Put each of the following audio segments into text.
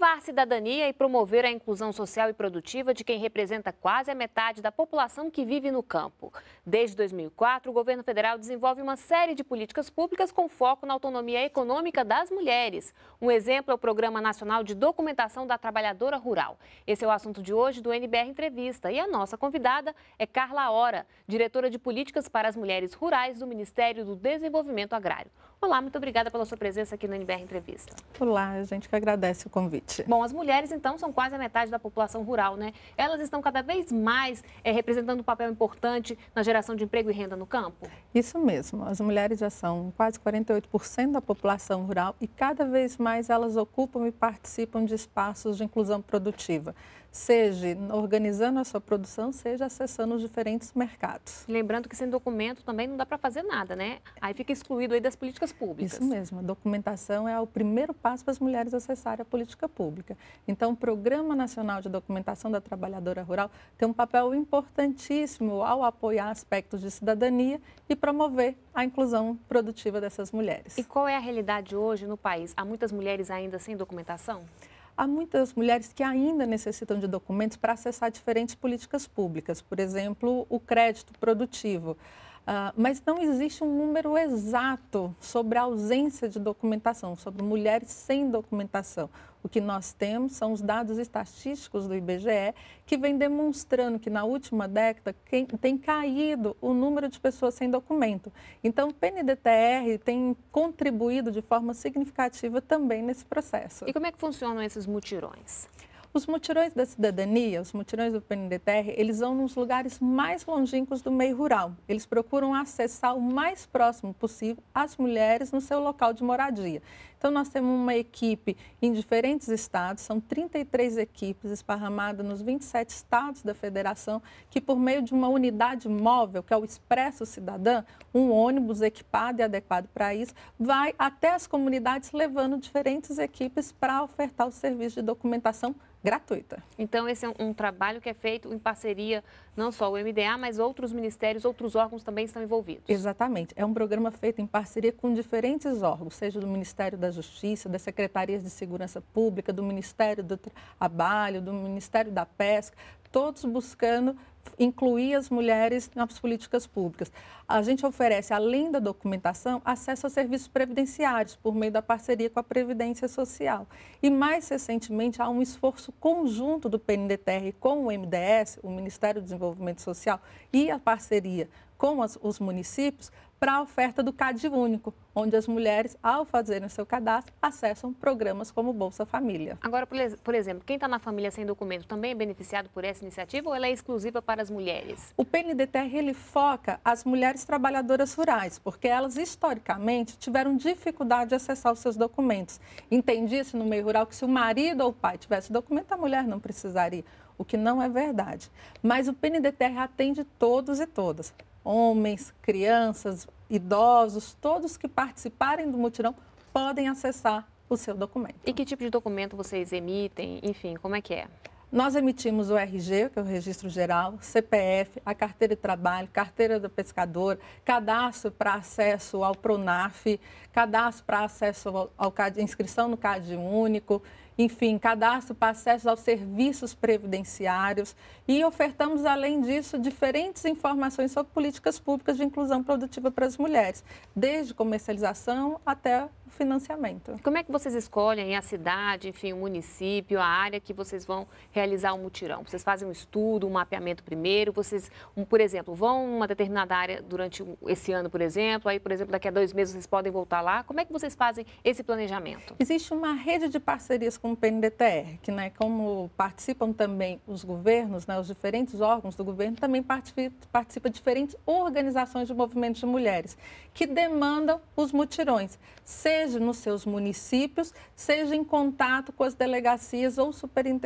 Incentivar a cidadania e promover a inclusão social e produtiva de quem representa quase a metade da população que vive no campo. Desde 2004, o governo federal desenvolve uma série de políticas públicas com foco na autonomia econômica das mulheres. Um exemplo é o Programa Nacional de Documentação da Trabalhadora Rural. Esse é o assunto de hoje do NBR Entrevista. E a nossa convidada é Carla Hora, diretora de Políticas para as Mulheres Rurais do Ministério do Desenvolvimento Agrário. Olá, muito obrigada pela sua presença aqui no NBR Entrevista. Olá, a gente que agradece o convite. Bom, as mulheres, então, são quase a metade da população rural, né? Elas estão cada vez mais é, representando um papel importante na geração de emprego e renda no campo? Isso mesmo. As mulheres já são quase 48% da população rural e cada vez mais elas ocupam e participam de espaços de inclusão produtiva seja organizando a sua produção, seja acessando os diferentes mercados. Lembrando que sem documento também não dá para fazer nada, né? Aí fica excluído aí das políticas públicas. Isso mesmo, a documentação é o primeiro passo para as mulheres acessarem a política pública. Então, o Programa Nacional de Documentação da Trabalhadora Rural tem um papel importantíssimo ao apoiar aspectos de cidadania e promover a inclusão produtiva dessas mulheres. E qual é a realidade hoje no país? Há muitas mulheres ainda sem documentação? há muitas mulheres que ainda necessitam de documentos para acessar diferentes políticas públicas, por exemplo, o crédito produtivo. Ah, mas não existe um número exato sobre a ausência de documentação, sobre mulheres sem documentação. O que nós temos são os dados estatísticos do IBGE, que vem demonstrando que na última década tem caído o número de pessoas sem documento. Então, o PNDTR tem contribuído de forma significativa também nesse processo. E como é que funcionam esses mutirões? Os mutirões da cidadania, os mutirões do PNDTR, eles vão nos lugares mais longínquos do meio rural. Eles procuram acessar o mais próximo possível as mulheres no seu local de moradia. Então, nós temos uma equipe em diferentes estados, são 33 equipes esparramadas nos 27 estados da federação, que por meio de uma unidade móvel, que é o Expresso Cidadã, um ônibus equipado e adequado para isso, vai até as comunidades levando diferentes equipes para ofertar o serviço de documentação gratuita. Então, esse é um trabalho que é feito em parceria, não só o MDA, mas outros ministérios, outros órgãos também estão envolvidos. Exatamente. É um programa feito em parceria com diferentes órgãos, seja do Ministério da da Justiça, das Secretarias de Segurança Pública, do Ministério do Trabalho, do Ministério da Pesca, todos buscando incluir as mulheres nas políticas públicas. A gente oferece, além da documentação, acesso a serviços previdenciários por meio da parceria com a Previdência Social. E mais recentemente há um esforço conjunto do PNDTR com o MDS, o Ministério do Desenvolvimento Social, e a parceria com as, os municípios para a oferta do único, onde as mulheres, ao fazerem o seu cadastro, acessam programas como Bolsa Família. Agora, por exemplo, quem está na família sem documento também é beneficiado por essa iniciativa ou ela é exclusiva para as mulheres? O PNDTR ele foca as mulheres trabalhadoras rurais, porque elas historicamente tiveram dificuldade de acessar os seus documentos. Entendia-se no meio rural que se o marido ou o pai tivesse documento, a mulher não precisaria o que não é verdade. Mas o PNDTR atende todos e todas homens, crianças, idosos, todos que participarem do mutirão podem acessar o seu documento. E que tipo de documento vocês emitem? Enfim, como é que é? Nós emitimos o RG, que é o Registro Geral, CPF, a carteira de trabalho, carteira do pescador, cadastro para acesso ao PRONAF, cadastro para acesso ao, ao CAD, inscrição no CAD único, enfim, cadastro para acesso aos serviços previdenciários e ofertamos, além disso, diferentes informações sobre políticas públicas de inclusão produtiva para as mulheres, desde comercialização até o financiamento. Como é que vocês escolhem a cidade, enfim, o município, a área que vocês vão realizar o um mutirão? Vocês fazem um estudo, um mapeamento primeiro, vocês, um, por exemplo, vão uma determinada área durante esse ano, por exemplo, aí, por exemplo, daqui a dois meses vocês podem voltar lá. Como é que vocês fazem esse planejamento? Existe uma rede de parcerias com o PNDTR, que, né, como participam também os governos, né, os diferentes órgãos do governo, também participam participa diferentes organizações de movimentos de mulheres, que demandam os mutirões, seja seja nos seus municípios, seja em contato com as delegacias ou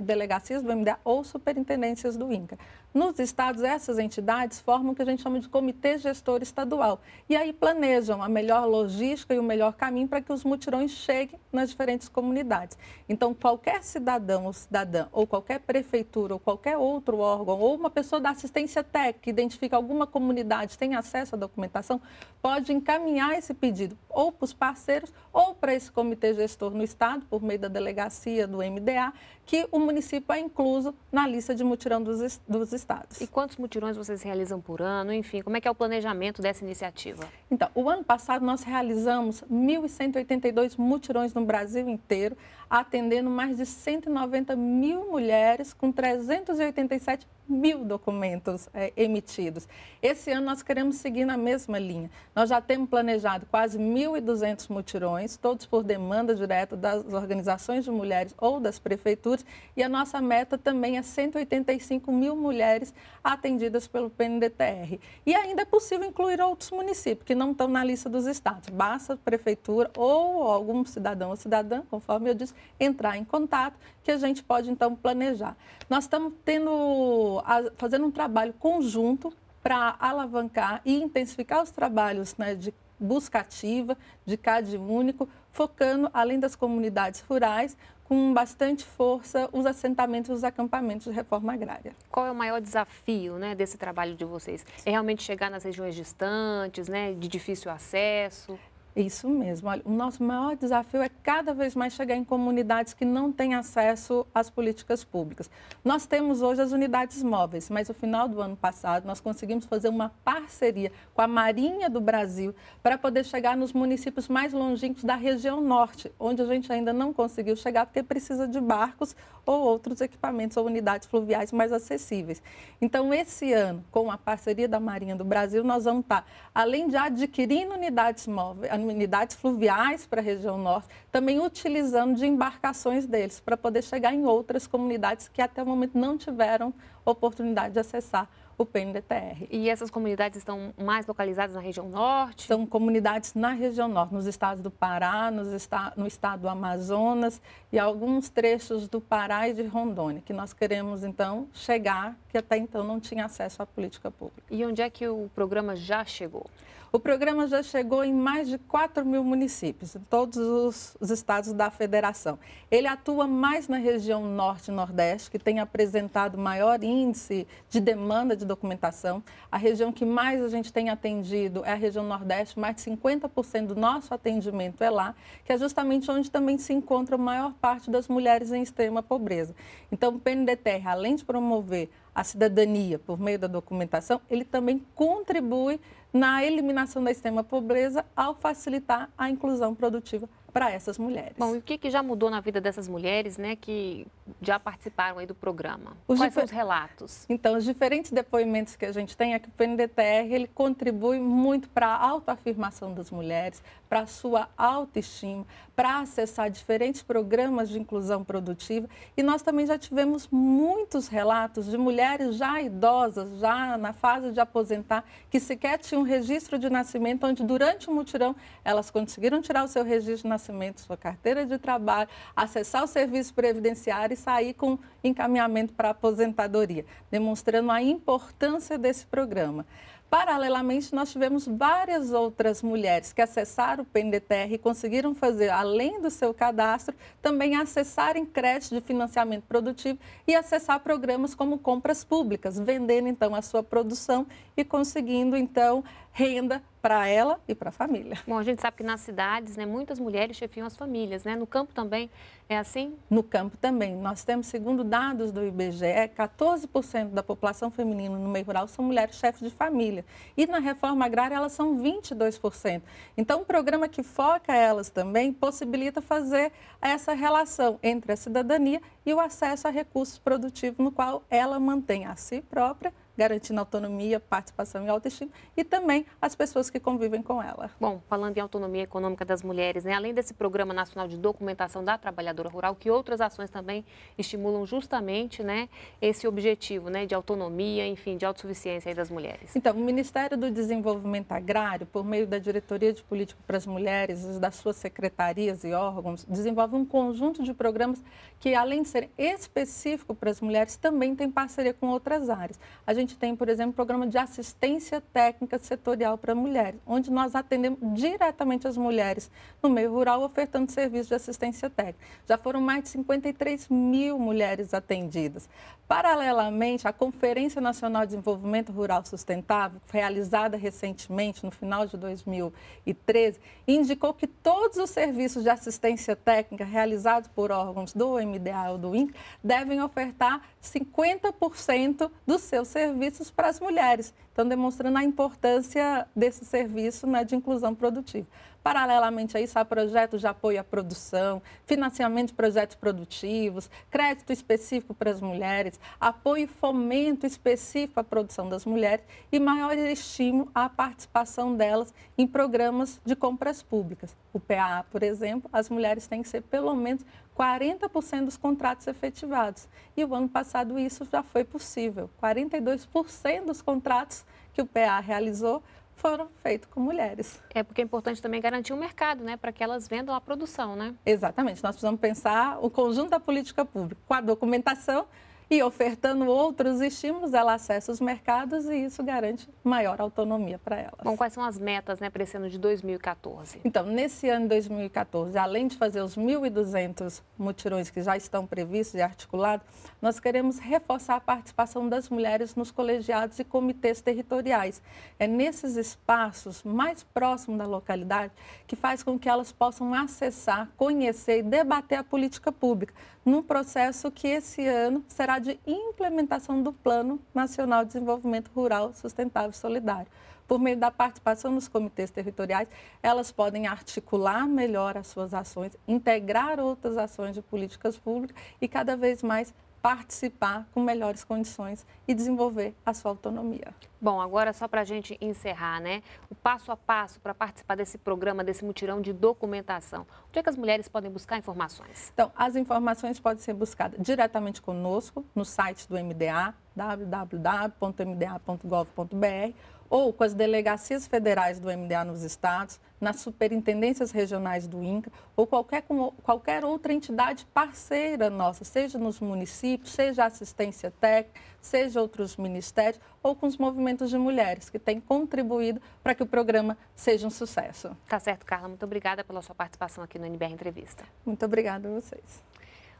delegacias do MDA ou superintendências do INCA. Nos estados, essas entidades formam o que a gente chama de comitê gestor estadual. E aí planejam a melhor logística e o melhor caminho para que os mutirões cheguem nas diferentes comunidades. Então, qualquer cidadão ou cidadã, ou qualquer prefeitura, ou qualquer outro órgão, ou uma pessoa da assistência técnica que identifica alguma comunidade, tem acesso à documentação, pode encaminhar esse pedido ou para os parceiros ou para esse comitê gestor no Estado, por meio da delegacia do MDA, que o município é incluso na lista de mutirão dos, dos estados. E quantos mutirões vocês realizam por ano? Enfim, como é que é o planejamento dessa iniciativa? Então, o ano passado nós realizamos 1.182 mutirões no Brasil inteiro atendendo mais de 190 mil mulheres com 387 mil documentos é, emitidos. Esse ano nós queremos seguir na mesma linha. Nós já temos planejado quase 1.200 mutirões, todos por demanda direta das organizações de mulheres ou das prefeituras, e a nossa meta também é 185 mil mulheres atendidas pelo PNDTR. E ainda é possível incluir outros municípios que não estão na lista dos estados. Basta a prefeitura ou algum cidadão ou cidadã, conforme eu disse, entrar em contato, que a gente pode então planejar. Nós estamos tendo, fazendo um trabalho conjunto para alavancar e intensificar os trabalhos né, de busca ativa, de CAD único, focando, além das comunidades rurais, com bastante força os assentamentos, os acampamentos de reforma agrária. Qual é o maior desafio né, desse trabalho de vocês? É realmente chegar nas regiões distantes, né, de difícil acesso? Isso mesmo. Olha, o nosso maior desafio é cada vez mais chegar em comunidades que não têm acesso às políticas públicas. Nós temos hoje as unidades móveis, mas no final do ano passado nós conseguimos fazer uma parceria com a Marinha do Brasil para poder chegar nos municípios mais longínquos da região norte, onde a gente ainda não conseguiu chegar porque precisa de barcos ou outros equipamentos ou unidades fluviais mais acessíveis. Então, esse ano, com a parceria da Marinha do Brasil, nós vamos estar, além de adquirindo unidades móveis, comunidades fluviais para a região norte, também utilizando de embarcações deles para poder chegar em outras comunidades que até o momento não tiveram oportunidade de acessar o PNDTR. E essas comunidades estão mais localizadas na região norte? São comunidades na região norte, nos estados do Pará, nos esta... no estado do Amazonas e alguns trechos do Pará e de Rondônia, que nós queremos então chegar que até então não tinha acesso à política pública. E onde é que o programa já chegou? O programa já chegou em mais de 4 mil municípios, em todos os, os estados da federação. Ele atua mais na região norte e nordeste, que tem apresentado maior índice de demanda de documentação. A região que mais a gente tem atendido é a região nordeste, mais de 50% do nosso atendimento é lá, que é justamente onde também se encontra a maior parte das mulheres em extrema pobreza. Então, o PNDTR, além de promover a cidadania por meio da documentação, ele também contribui na eliminação da extrema pobreza ao facilitar a inclusão produtiva para essas mulheres. Bom, e o que, que já mudou na vida dessas mulheres, né, que já participaram aí do programa? Os Quais difer... são os relatos? Então, os diferentes depoimentos que a gente tem é que o PNDTR, ele contribui muito para a autoafirmação das mulheres, para a sua autoestima, para acessar diferentes programas de inclusão produtiva. E nós também já tivemos muitos relatos de mulheres já idosas, já na fase de aposentar, que sequer tinham registro de nascimento, onde durante o mutirão elas conseguiram tirar o seu registro nascimento, sua carteira de trabalho, acessar o serviço previdenciário e sair com encaminhamento para aposentadoria, demonstrando a importância desse programa. Paralelamente, nós tivemos várias outras mulheres que acessaram o PNDTR e conseguiram fazer, além do seu cadastro, também acessarem crédito de financiamento produtivo e acessar programas como compras públicas, vendendo então a sua produção e conseguindo então renda para ela e para a família. Bom, a gente sabe que nas cidades, né, muitas mulheres chefiam as famílias, né? No campo também é assim? No campo também. Nós temos, segundo dados do IBGE, 14% da população feminina no meio rural são mulheres chefes de família. E na reforma agrária, elas são 22%. Então, um programa que foca elas também possibilita fazer essa relação entre a cidadania e o acesso a recursos produtivos, no qual ela mantém a si própria garantindo autonomia, participação e autoestima, e também as pessoas que convivem com ela. Bom, falando em autonomia econômica das mulheres, né, além desse Programa Nacional de Documentação da Trabalhadora Rural, que outras ações também estimulam justamente né, esse objetivo né, de autonomia, enfim, de autossuficiência das mulheres? Então, o Ministério do Desenvolvimento Agrário, por meio da Diretoria de Política para as Mulheres, das suas secretarias e órgãos, desenvolve um conjunto de programas que além de ser específico para as mulheres, também tem parceria com outras áreas. A gente tem, por exemplo, o programa de assistência técnica setorial para mulheres, onde nós atendemos diretamente as mulheres no meio rural, ofertando serviços de assistência técnica. Já foram mais de 53 mil mulheres atendidas. Paralelamente, a Conferência Nacional de Desenvolvimento Rural Sustentável, realizada recentemente, no final de 2013, indicou que todos os serviços de assistência técnica realizados por órgãos do sistema ideal do Inc devem ofertar 50% dos seus serviços para as mulheres. Então, demonstrando a importância desse serviço né, de inclusão produtiva. Paralelamente a isso, há projetos de apoio à produção, financiamento de projetos produtivos, crédito específico para as mulheres, apoio e fomento específico à produção das mulheres e maior estímulo à participação delas em programas de compras públicas. O PA, por exemplo, as mulheres têm que ser pelo menos 40% dos contratos efetivados. E o ano passado isso já foi possível. 42% dos contratos que o PA realizou foram feitos com mulheres. É porque é importante também garantir o mercado, né, para que elas vendam a produção, né? Exatamente. Nós precisamos pensar o conjunto da política pública, com a documentação e ofertando outros estímulos, ela acessa os mercados e isso garante maior autonomia para elas. Bom, quais são as metas né, para esse ano de 2014? Então, nesse ano de 2014, além de fazer os 1.200 mutirões que já estão previstos e articulados, nós queremos reforçar a participação das mulheres nos colegiados e comitês territoriais. É nesses espaços mais próximos da localidade que faz com que elas possam acessar, conhecer e debater a política pública, num processo que esse ano será de implementação do Plano Nacional de Desenvolvimento Rural Sustentável e Solidário. Por meio da participação nos comitês territoriais, elas podem articular melhor as suas ações, integrar outras ações de políticas públicas e cada vez mais participar com melhores condições e desenvolver a sua autonomia. Bom, agora só para a gente encerrar, né? O passo a passo para participar desse programa, desse mutirão de documentação. Onde é que as mulheres podem buscar informações? Então, as informações podem ser buscadas diretamente conosco no site do MDA, www.mda.gov.br ou com as delegacias federais do MDA nos estados, nas superintendências regionais do INCA ou qualquer, qualquer outra entidade parceira nossa, seja nos municípios, seja assistência técnica, seja outros ministérios ou com os movimentos de mulheres que têm contribuído para que o programa seja um sucesso. Tá certo, Carla. Muito obrigada pela sua participação aqui no NBR Entrevista. Muito obrigada a vocês.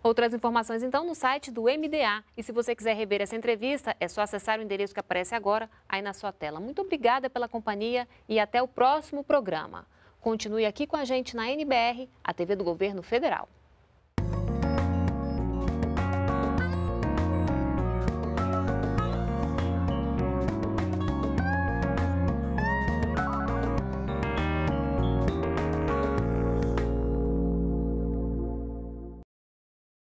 Outras informações então no site do MDA. E se você quiser rever essa entrevista, é só acessar o endereço que aparece agora aí na sua tela. Muito obrigada pela companhia e até o próximo programa. Continue aqui com a gente na NBR, a TV do Governo Federal.